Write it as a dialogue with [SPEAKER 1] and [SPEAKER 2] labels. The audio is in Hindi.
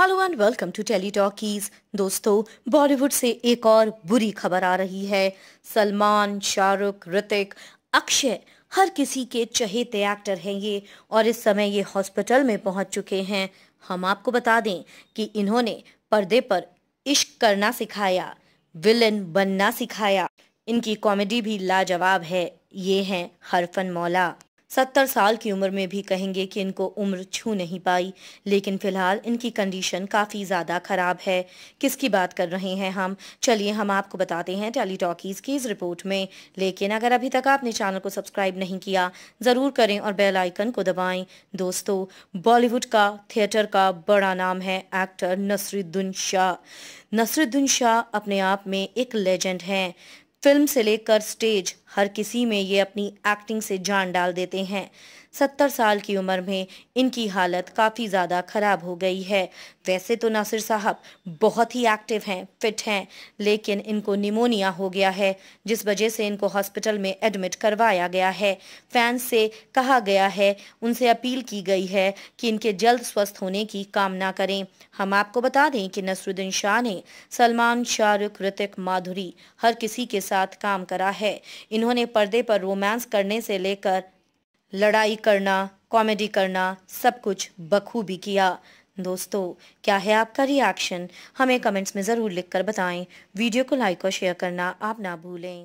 [SPEAKER 1] hello and welcome to Tele Talkies दोस्तों बॉलीवुड से एक और बुरी खबर आ रही है सलमान शाहरुख ऋतिक अक्षय हर किसी के चहेते एक्टर हैं ये और इस समय ये हॉस्पिटल में पहुंच चुके हैं हम आपको बता दें कि इन्होंने पर्दे पर इश्क करना सिखाया विलन बनना सिखाया इनकी कॉमेडी भी लाजवाब है ये हैं हरफन मौला सत्तर साल की उम्र में भी कहेंगे कि इनको उम्र छू नहीं पाई लेकिन फिलहाल इनकी कंडीशन काफ़ी ज़्यादा ख़राब है किसकी बात कर रहे हैं हम चलिए हम आपको बताते हैं टेली टॉकीज़ की इस रिपोर्ट में लेकिन अगर अभी तक आपने चैनल को सब्सक्राइब नहीं किया ज़रूर करें और बेल आइकन को दबाएं दोस्तों बॉलीवुड का थिएटर का बड़ा नाम है एक्टर नसरुद्दीन शाह नसरुद्दीन शाह अपने आप में एक लेजेंड हैं फिल्म से लेकर स्टेज हर किसी में ये अपनी एक्टिंग से जान डाल देते हैं सत्तर साल की उम्र में इनकी हालत काफ़ी ज़्यादा ख़राब हो गई है वैसे तो नासिर साहब बहुत ही एक्टिव हैं फिट हैं लेकिन इनको निमोनिया हो गया है जिस वजह से इनको हॉस्पिटल में एडमिट करवाया गया है फैंस से कहा गया है उनसे अपील की गई है कि इनके जल्द स्वस्थ होने की कामना करें हम आपको बता दें कि नसरुद्दीन शाह ने सलमान शाहरुख ऋतिक माधुरी हर किसी के साथ साथ काम करा है इन्होंने पर्दे पर रोमांस करने से लेकर लड़ाई करना कॉमेडी करना सब कुछ बखूबी किया दोस्तों क्या है आपका रिएक्शन हमें कमेंट्स में ज़रूर लिखकर बताएं वीडियो को लाइक और शेयर करना आप ना भूलें